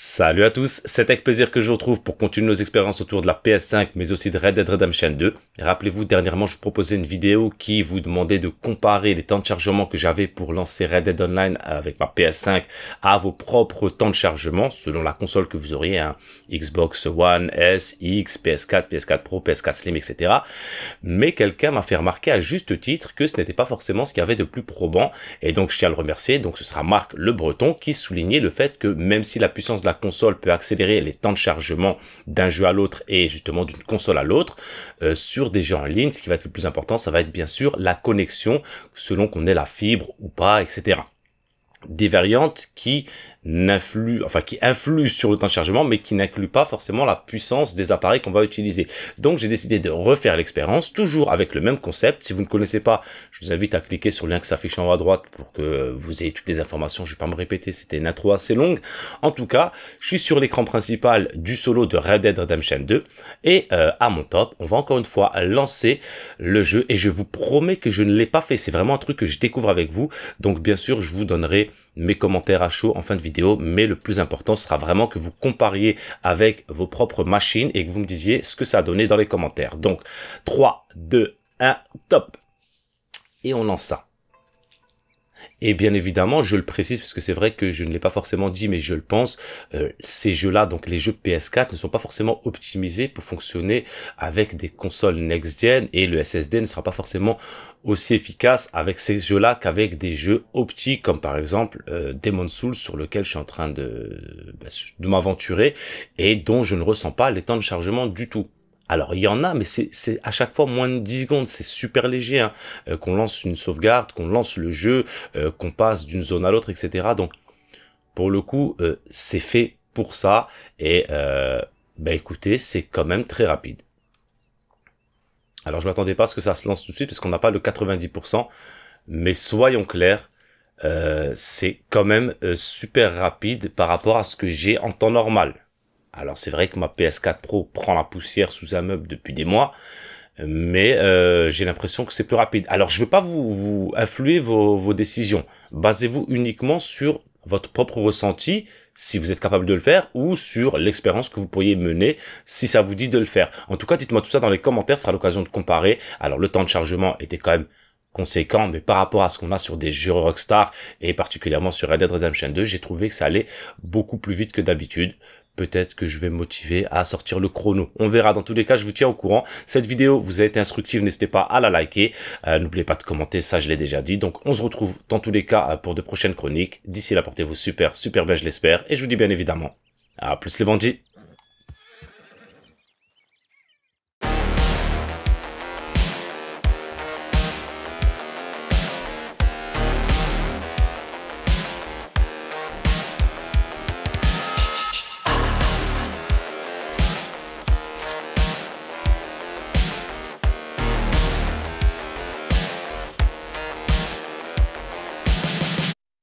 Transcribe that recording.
Salut à tous, c'est avec plaisir que je vous retrouve pour continuer nos expériences autour de la PS5 mais aussi de Red Dead Redemption 2. Rappelez-vous, dernièrement je vous proposais une vidéo qui vous demandait de comparer les temps de chargement que j'avais pour lancer Red Dead Online avec ma PS5 à vos propres temps de chargement selon la console que vous auriez, hein. Xbox One, S, X, PS4, PS4 Pro, PS4 Slim, etc. Mais quelqu'un m'a fait remarquer à juste titre que ce n'était pas forcément ce qu'il y avait de plus probant et donc je tiens à le remercier, donc ce sera Marc Le Breton qui soulignait le fait que même si la puissance de la console peut accélérer les temps de chargement d'un jeu à l'autre et justement d'une console à l'autre. Euh, sur des jeux en ligne, ce qui va être le plus important, ça va être bien sûr la connexion selon qu'on ait la fibre ou pas, etc des variantes qui n'influe, enfin qui influe sur le temps de chargement, mais qui n'inclut pas forcément la puissance des appareils qu'on va utiliser. Donc j'ai décidé de refaire l'expérience, toujours avec le même concept. Si vous ne connaissez pas, je vous invite à cliquer sur le lien qui s'affiche en haut à droite pour que vous ayez toutes les informations. Je vais pas me répéter, c'était une intro assez longue. En tout cas, je suis sur l'écran principal du solo de Red Dead Redemption 2 et euh, à mon top, on va encore une fois lancer le jeu et je vous promets que je ne l'ai pas fait. C'est vraiment un truc que je découvre avec vous. Donc bien sûr, je vous donnerai mes commentaires à chaud en fin de vidéo mais le plus important sera vraiment que vous compariez avec vos propres machines et que vous me disiez ce que ça a donné dans les commentaires. Donc 3, 2, 1, top Et on lance ça. Et bien évidemment, je le précise parce que c'est vrai que je ne l'ai pas forcément dit, mais je le pense, euh, ces jeux-là, donc les jeux PS4, ne sont pas forcément optimisés pour fonctionner avec des consoles next-gen et le SSD ne sera pas forcément aussi efficace avec ces jeux-là qu'avec des jeux optiques comme par exemple euh, Demon's Souls sur lequel je suis en train de, bah, de m'aventurer et dont je ne ressens pas les temps de chargement du tout. Alors il y en a, mais c'est à chaque fois moins de 10 secondes, c'est super léger, hein. euh, qu'on lance une sauvegarde, qu'on lance le jeu, euh, qu'on passe d'une zone à l'autre, etc. Donc pour le coup, euh, c'est fait pour ça, et bah écoutez, c'est quand même très rapide. Alors je m'attendais pas à ce que ça se lance tout de suite, parce qu'on n'a pas le 90%, mais soyons clairs, c'est quand même super rapide par rapport à ce que j'ai en temps normal. Alors c'est vrai que ma PS4 Pro prend la poussière sous un meuble depuis des mois, mais euh, j'ai l'impression que c'est plus rapide. Alors je ne veux pas vous, vous influer vos, vos décisions. Basez-vous uniquement sur votre propre ressenti, si vous êtes capable de le faire, ou sur l'expérience que vous pourriez mener, si ça vous dit de le faire. En tout cas, dites-moi tout ça dans les commentaires, ce sera l'occasion de comparer. Alors le temps de chargement était quand même conséquent, mais par rapport à ce qu'on a sur des jeux Rockstar, et particulièrement sur Red Dead Redemption 2, j'ai trouvé que ça allait beaucoup plus vite que d'habitude peut-être que je vais motiver à sortir le chrono. On verra. Dans tous les cas, je vous tiens au courant. Cette vidéo vous a été instructive. N'hésitez pas à la liker. Euh, n'oubliez pas de commenter. Ça, je l'ai déjà dit. Donc, on se retrouve dans tous les cas euh, pour de prochaines chroniques. D'ici là, portez-vous super, super bien, je l'espère. Et je vous dis bien évidemment, à plus les bandits.